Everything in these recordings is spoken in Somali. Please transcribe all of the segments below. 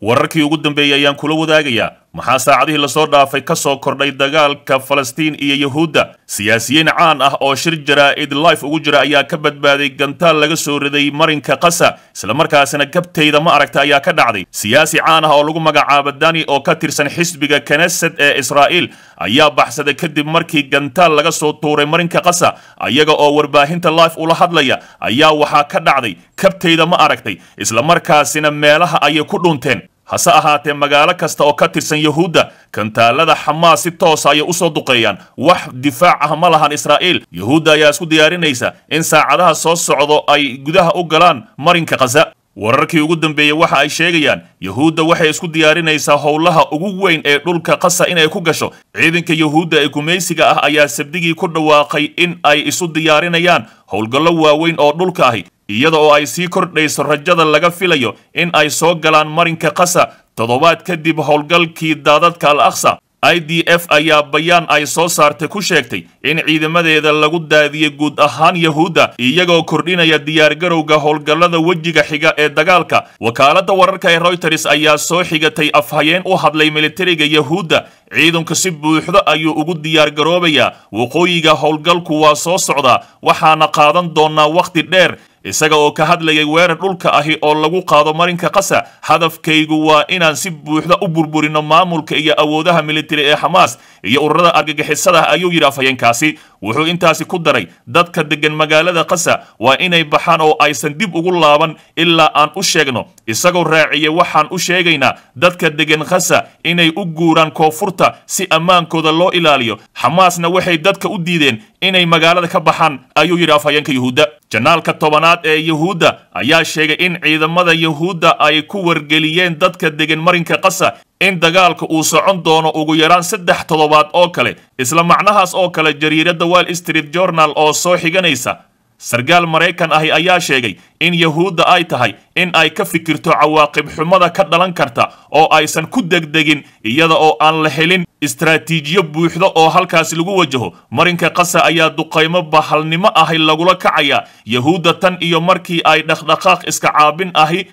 wararkii ugu dambeeyey ayaan kula wadaagayaa maxaa saacadihii lasoo dhaafay ka soo kordhay dagaalka falastiin iyo yahuudda siyaasiyiin caan ah oo shir jaraa'id life ugu jira ayaa ka badbaaday gantaal laga soo riday marinka qasa islamarkaasina gabtayda ma aragta ayaa ka dhacday siyaasi caan ah oo lagu magacaaba dani oo ka tirsan xisbiga kanesad ee israa'iil ayaa baxsaday kadib markii gantaal laga soo tuuray marinka qasa ayaga oo warbaahinta life ula hadlaya ayaa waxaa ka dhacday kabtayda ma aragtay islamarkaasina meelaha ayay ku dhunteen hase ahaatee magaalo kasta oo ka tirsan yuhuudda kantaalada xamaas si toosa ah ayay u soo duqeeyaan wax difaac ah ma lahan israa'iil yuhuudda ayaa isku diyaarinaysa in saacadaha soo socdo ay gudaha u galaan marinka khaza wararkii ugu dambeeyey waxa ay sheegayaan yuhuudda waxay isku diyaarinaysaa howlaha ugu weyn ee dhulka kasa inay ku gasho ciidanka yuhuudda ee gumaysiga ah ayaa sabdigii ku dhawaaqay in ay isu diyaarinayaan howlgallo waaweyn oo dhulka ahi iyada oo ay sii kordhayso rajada laga filayo in ay soo galaan marinka qasa toddobaad kadib howlgalkii daadadka al aksa i d f ayaa bayaan ay soo saartay ku sheegtay in ciidamadeeda lagu daadiyey guud ahaan yahuudda iyagoo kordhinaya diyaargarowga howlgallada wejiga xiga ee dagaalka wakaaladda wararka ee royters ayaa soo xigatay afhayeen u hadlay milatariga yahuudda ciidanku si buuxdo ayuu ugu diyaargaroobayaa waqooyiga howlgalku waa soo socdaa waxaana qaadan doonaa wakhti dheer isaga oo ka hadlayay weerar dhulka ahi oo lagu qaado marinka qasa hadafkaygu waa inaan si buuxda u burburino maamulka iyo awoodaha militari ee xamaas iyo ururada argagixisada ayuu yidhi afhayeenkaasi wuxuu intaasi ku daray dadka deggan magaalada qasa waa inay baxaan oo aysan dib ugu laaban ilaa aan u sheegno isagoo raaciya waxaan u sheegaynaa dadka deggan khasa inay u guuraan koonfurta si ammaankooda loo ilaaliyo xamaasna waxay dadka u diideen inay magaalada ka baxaan ayuu yidhi afhayeenka yuhuudda jannaalka tobanaad ee yuhuudda ayaa sheegay in ciidamada yuhuudda ay ku wargeliyeen dadka degan marinka kasa in dagaalka uu socon doono ugu yaraan saddex toddobaad oo kale isla macnahaas oo kale jariiradda wall street journal oo soo xiganaysa sarkaal maraykan ahi ayaa sheegay in yahuudda ay tahay in ay ka fikirto cawaaqib xumada ka dhalan karta oo aysan ku degdegin iyada oo aan la helin istaraatiijiyo buuxda oo halkaasi lagu wajaho marinka qasa ayaa duqaymo bahalnimo ahi lagula kacayaa yahuudda tan iyo markii ay dhaqdhaqaaq iska caabin ahi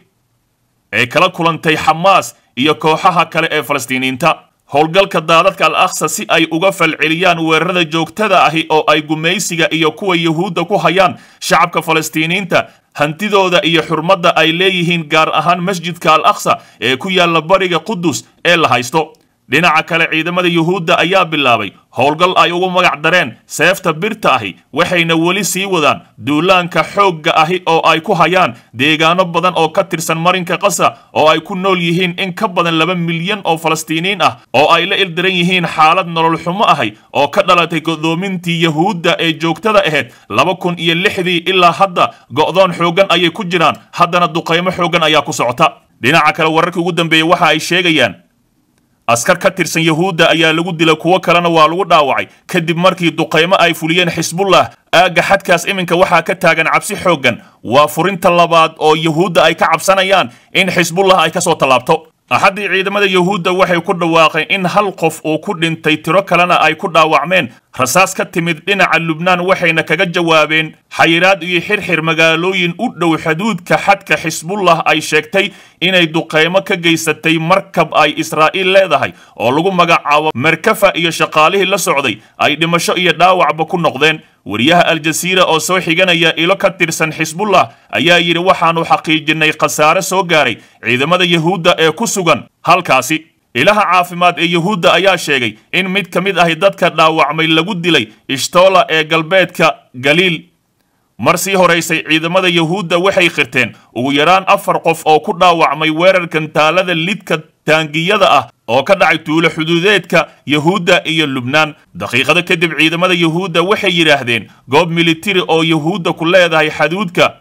ee kala kulantay xamaas iyo kooxaha kale ee falastiiniyiinta howlgalka daadadka al akhsa si ay uga falceliyaan weerarada joogtada ahi oo ay gumaysiga iyo kuwa yuhuudda ku hayaan shacabka falastiiniinta hantidooda iyo xurmadda ay leeyihiin gaar ahaan masjidka al akhsa ee ku yaalla bariga qudus ee la haysto dhinaca kale ciidamada yuhuudda ayaa bilaabay howlgal ay ugu magac dareen seefta birta ahi waxayna weli sii wadaan duulaanka xoogga ahi oo ay ku hayaan deegaano badan oo ka tirsan marinka qasa oo ay ku nool yihiin in ka badan laba milyan oo falastiiniin ah oo ay la ildiran yihiin xaalad nolol xumo ahay oo ka dhalatay godoomintii yuhuudda ee joogtada ahayd laba kun iyo lixdii ilaa hadda go'doon xooggan ayay ku jiraan haddana duqaymo xooggan ayaa ku socota dhinaca kale wararkii ugu dambeeyey waxa ay sheegayaan askar ka tirsan yuhuudda ayaa lagu dilay kuwo kalena waa lagu dhaawacay kadib markii duqaymo ay fuliyeen xisbullah aagga xadkaas iminka waxaa ka taagan cabsi xooggan waa furinta labaad oo yuhuudda ay ka cabsanayaan in xisbullah ay ka soo tallaabto axaddii ciidamada yuhuudda waxay ku dhawaaqeen in hal qof uu ku dhintay tiro kalena ay ku dhaawacmeen rasaas ka timid dhinaca lubnaan waxayna kaga jawaabeen xayiraad iyo xirxir magaalooyin u dhow xuduudka xadka xisbullah ay sheegtay inay duqaymo ka geysatay markab ay israa'iil leedahay oo lagu magacaabo merkafa iyo shaqaalihii la socday ay dhimasho iyo dhaawacba ku noqdeen wariyaha aljasiira oo soo xiganaya ilo ka tirsan xisbullah ayaa yidhi waxaannu xaqiijinay khasaare soo gaaray ciidamada yuhuudda ee ku sugan halkaasi ilaha caafimaad ee yuhuudda ayaa sheegay in mid ka mid ahi dadka dhaawacmay lagu dilay ishtoola ee galbeedka galiil mar sii horaysay ciidamada yuhuudda waxay khirteen ugu yaraan afar qof oo ku dhaawacmay weerarkan taalada lidka taangiyada ah oo ka dhacay tuulo xuduudeedka yahuudda iyo lubnaan daqiiqado kadib ciidamada yuhuudda waxay yidhaahdeen goob militari oo yuhuudda ku leedahay xaduudka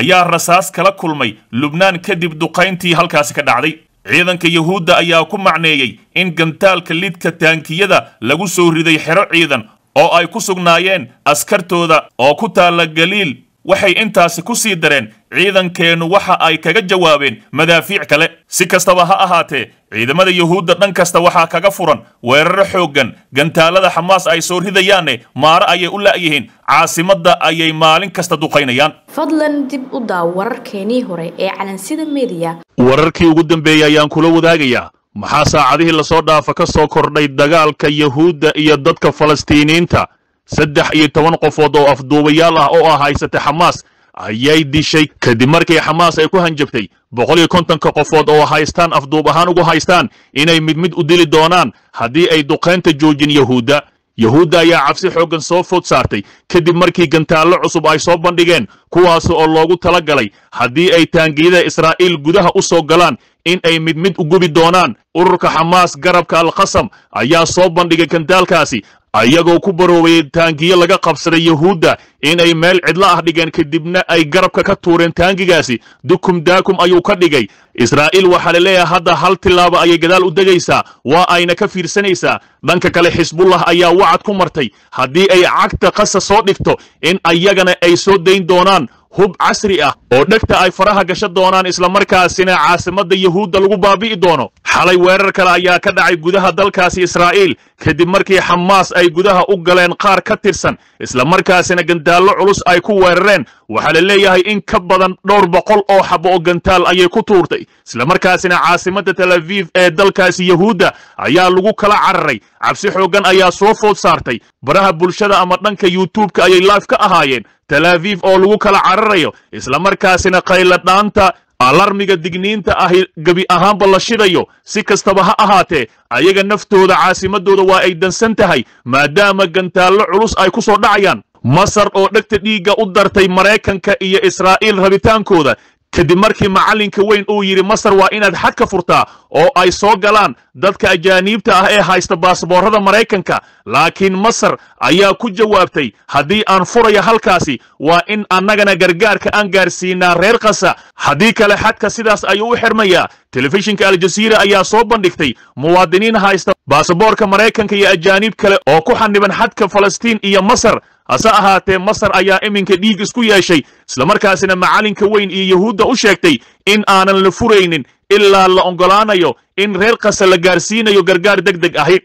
ayaa rasaas kala kulmay lubnaan kadib duqayntii halkaasi ka dhacday ciidanka yuhuudda ayaa ku macneeyey in gantaalka lidka taankiyada lagu soo riday xero ciidan oo ay ku sugnaayeen askartooda oo ku taalla galiil waxay intaasi ku sii dareen ciidankeennu waxa ay kaga jawaabeen madaafiic kale si kastaba ha ahaatee ciidamada yuhuudda dhan kasta waxaa kaga furan weeraro xooggan gantaalada xamaas ay soo ridayaanne maare ayay u la'yihiin caasimadda ayay maalin kasta duqaynayaan fadlan dib u daaw wararkeenii hore ee calansida mediya wararkii ugu dambeeyey ayaan kula wadaagayaa maxaa saacadihii lasoo dhaafa ka soo kordhay dagaalka yahuudda iyo dadka falastiiniinta saddex iyo toban qofood oo afduubayaal ah oo ah haysata xamaas ayay dishay kadib markii xamaas ay ku hanjabtay boqol iyo kontonka qofood oo haystaan afduub ahaan ugu haystaan inay mid mid u dili doonaan haddii ay duqaynta joojin yahuudda yahuudda ayaa cabsi xooggan soo food saartay kadib markii gantaallo cusub ay soo bandhigeen kuwaasi oo loogu tala galay haddii ay taangiyada israa'iil gudaha u soo galaan in ay mid mid u gubi doonaan ururka xamaas garabka alkhasam ayaa soo bandhigay kandaalkaasi ayagoo ku baroobay taangiyo laga qabsaday yuhuudda inay meel cidlo ah dhigeen kadibna ay garabka ka tuureen taangigaasi dukum daakum ayuu ka dhigay israa'iil waxaa la leeyahay hadda hal tillaabo ayay gadaal u degaysaa waa ayna ka fiirsanaysaa dhanka kale xisbullah ayaa wacad ku martay haddii ay cagta qasa soo dhigto in ayagana ay soo dayn doonaan hub casri ah oo dhegta ay faraha gasho doonaan islamarkaasina caasimadda yuhuudda lagu baabi'i doono xalay weerar kale ayaa ka dhacay gudaha dalkaasi israa'iil kadib markii xamaas ay gudaha u galeen qaar ka tirsan islamarkaasina gantaallo culus ay ku weerareen waxaa la leeyahay in ka badan dhowr boqol oo xabo oo gantaal ayay ku tuurtay islamarkaasina caasimadda talaviif ee dalkaasi yahuudda ayaa lagu kala cararay cabsi xooggan ayaa soo food saartay baraha bulshada ama dhanka yuutuubka ayay laif ka ahaayeen talaafiif oo lagu kala cararayo isla markaasina qayladhaanta alarmiga digniinta ahi gebi ahaanba la shidayo si kastaba ha ahaatee ayaga naftooda caasimaddooda waa ay dansan tahay maadaama gantaallo culus ay ku soo dhacayaan masar oo dhegta dhiigga u dartay maraykanka iyo israa'iil rabitaankooda kadib markii macallinka weyn uu yidhi masar waa inaad xad ka furtaa oo ay soo galaan dadka ajaaniibta ah ee haysta baasboorrada maraykanka laakiin masar ayaa ku jawaabtay haddii aan furayo halkaasi waa in annagana gargaarka aan gaarsiinaa reer kasa haddii kale xadka sidaas ayuu u xirmayaa telefishinka aljaziira ayaa soo bandhigtay muwaadiniin haysta baasaboorka maraykanka iyo ajaaniib kale oo ku xaniban xadka falastiin iyo masar hase ahaatee masar ayaa iminka dhiig isku yeeshay islamarkaasina macalinka weyn iyo yuhuudda u sheegtay in aanan la furaynin ilaa la oggolaanayo in reer kasta la gaarsiinayo gargaar deg deg ahi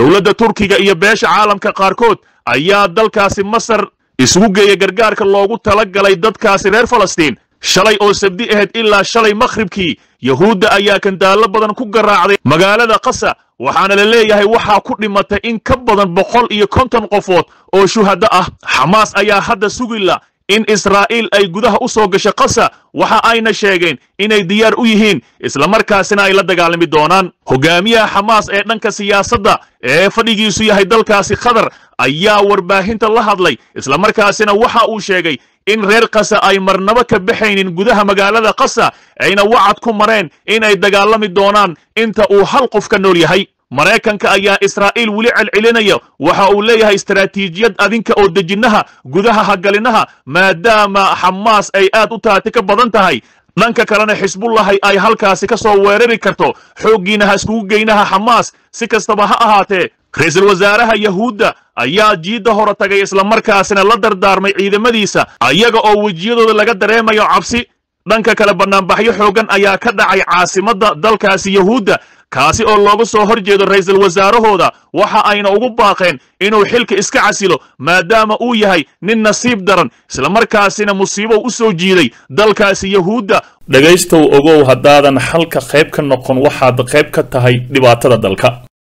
dowladda turkiga iyo beesha caalamka qaarkood ayaa dalkaasi masar isugu geeya gargaarka loogu talagalay dadkaasi reer falastiin shalay oo sabdi ahayd ilaa shalay makhribkii yahuudda ayaa kandaallo badan ku garaacday magaalada kasa waxaana la leeyahay waxaa ku dhimatay in ka badan boqol iyo konton qofood oo shuhaddo ah xamaas ayaa hadda sugila in israa'iil ay gudaha u soo gasho kasa waxa ayna sheegeen inay diyaar u yihiin islamarkaasina ay la dagaalami doonaan hogaamiyaha xamaas ee dhanka siyaasadda ee fadhigiisu yahay dalkaasi khatar ayaa warbaahinta la hadlay islamarkaasina waxa uu sheegay in reer kasa ay marnabo ka baxaynin gudaha magaalada kasa ayna wacad ku mareen inay dagaalami doonaan inta uu hal qof ka nool yahay maraykanka ayaa israa'iil weli celcelinaya waxa uu leeyahay istaraatiijiyad adinka oo dejinaha gudaha hagalinaha maadaama xamaas ay aad u taati ka badan tahay dhanka kalena xisbullahi ay halkaasi ka soo weerari karto xooggiina ha iskugu geynaha xamaas si kastaba ha ahaatee ra-iisul wasaaraha yahuudda ayaa jiidda hore tagay islamarkaasina la dardaarmay ciidamadiisa ayaga oo wejiyadooda laga dareemayo cabsi dhanka kale bannaanbaxyo xooggan ayaa ka dhacay caasimadda dalkaasi yahuudda kaasi oo loogu soo hor jeedo ra'iisul wasaarahooda waxa ayna ugu baaqeen inuu xilka iska casilo maadaama uu yahay nin nasiib daran islamarkaasina musiibow u soo jiiday dalkaasi yahuudda dhegaystow ogow haddaadan xalka qayb ka noqon waxaad qayb ka tahay dhibaatada dalka